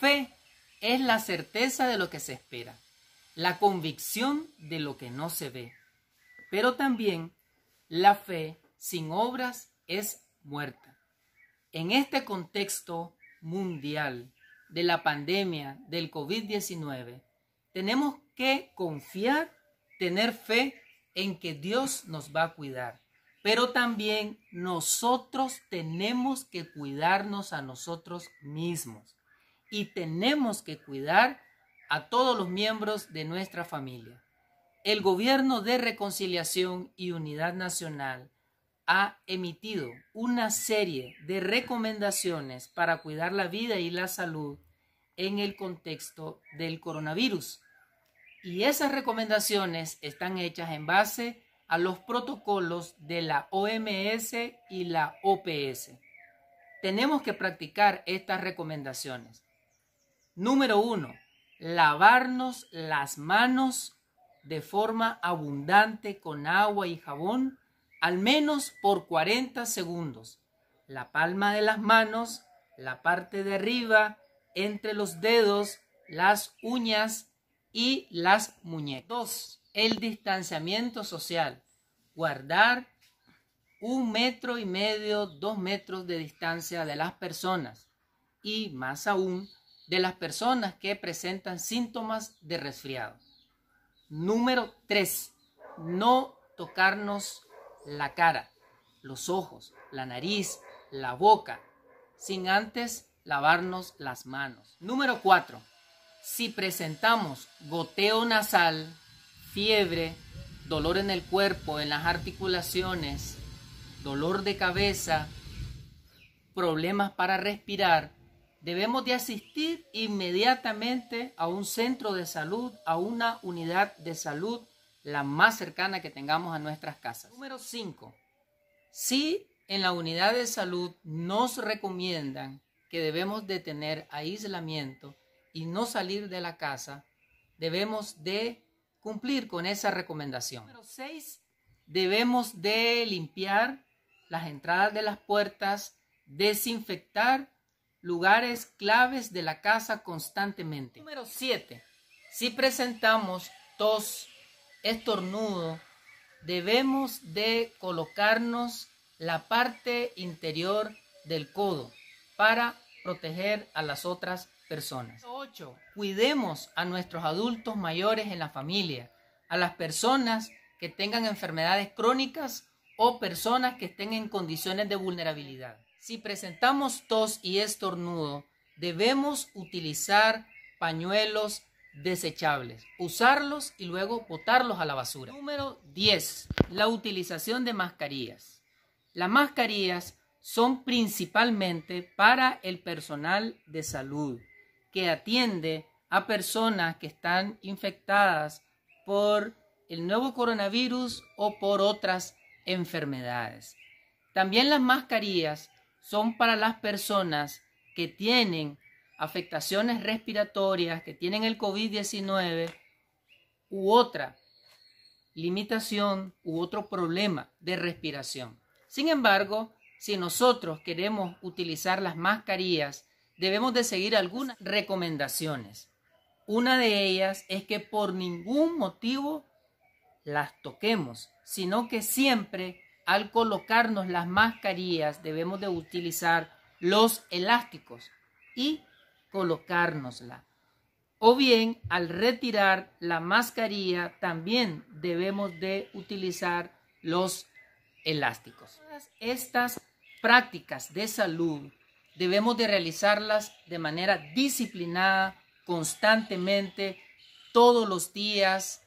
Fe es la certeza de lo que se espera, la convicción de lo que no se ve. Pero también la fe sin obras es muerta. En este contexto mundial de la pandemia del COVID-19, tenemos que confiar, tener fe en que Dios nos va a cuidar. Pero también nosotros tenemos que cuidarnos a nosotros mismos y tenemos que cuidar a todos los miembros de nuestra familia. El Gobierno de Reconciliación y Unidad Nacional ha emitido una serie de recomendaciones para cuidar la vida y la salud en el contexto del coronavirus. Y esas recomendaciones están hechas en base a los protocolos de la OMS y la OPS. Tenemos que practicar estas recomendaciones. Número uno, lavarnos las manos de forma abundante con agua y jabón, al menos por 40 segundos. La palma de las manos, la parte de arriba, entre los dedos, las uñas y las muñecas. 2. El distanciamiento social. Guardar un metro y medio, dos metros de distancia de las personas. Y más aún, de las personas que presentan síntomas de resfriado. Número 3. No tocarnos la cara, los ojos, la nariz, la boca, sin antes lavarnos las manos. Número 4. Si presentamos goteo nasal, fiebre, dolor en el cuerpo, en las articulaciones, dolor de cabeza, problemas para respirar, Debemos de asistir inmediatamente a un centro de salud, a una unidad de salud, la más cercana que tengamos a nuestras casas. Número 5. Si en la unidad de salud nos recomiendan que debemos de tener aislamiento y no salir de la casa, debemos de cumplir con esa recomendación. Número 6. Debemos de limpiar las entradas de las puertas, desinfectar lugares claves de la casa constantemente. Número 7. Si presentamos tos, estornudo, debemos de colocarnos la parte interior del codo para proteger a las otras personas. 8. Cuidemos a nuestros adultos mayores en la familia, a las personas que tengan enfermedades crónicas o personas que estén en condiciones de vulnerabilidad. Si presentamos tos y estornudo, debemos utilizar pañuelos desechables, usarlos y luego botarlos a la basura. Número 10. La utilización de mascarillas. Las mascarillas son principalmente para el personal de salud que atiende a personas que están infectadas por el nuevo coronavirus o por otras enfermedades. También las mascarillas son para las personas que tienen afectaciones respiratorias, que tienen el COVID-19 u otra limitación u otro problema de respiración. Sin embargo, si nosotros queremos utilizar las mascarillas, debemos de seguir algunas recomendaciones. Una de ellas es que por ningún motivo las toquemos, sino que siempre al colocarnos las mascarillas debemos de utilizar los elásticos y colocárnosla. O bien al retirar la mascarilla también debemos de utilizar los elásticos. estas prácticas de salud debemos de realizarlas de manera disciplinada, constantemente, todos los días,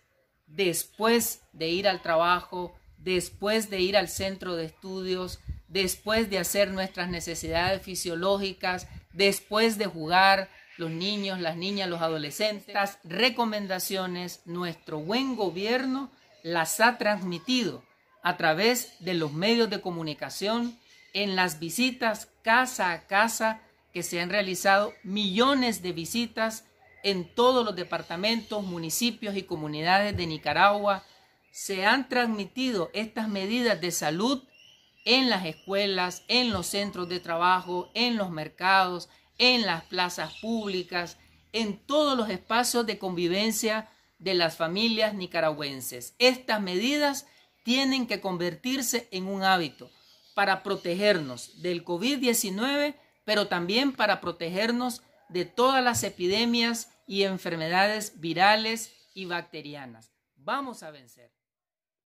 después de ir al trabajo, después de ir al centro de estudios, después de hacer nuestras necesidades fisiológicas, después de jugar los niños, las niñas, los adolescentes. recomendaciones nuestro buen gobierno las ha transmitido a través de los medios de comunicación en las visitas casa a casa que se han realizado millones de visitas en todos los departamentos, municipios y comunidades de Nicaragua, se han transmitido estas medidas de salud en las escuelas, en los centros de trabajo, en los mercados, en las plazas públicas, en todos los espacios de convivencia de las familias nicaragüenses. Estas medidas tienen que convertirse en un hábito para protegernos del COVID-19, pero también para protegernos de todas las epidemias y enfermedades virales y bacterianas. Vamos a vencer.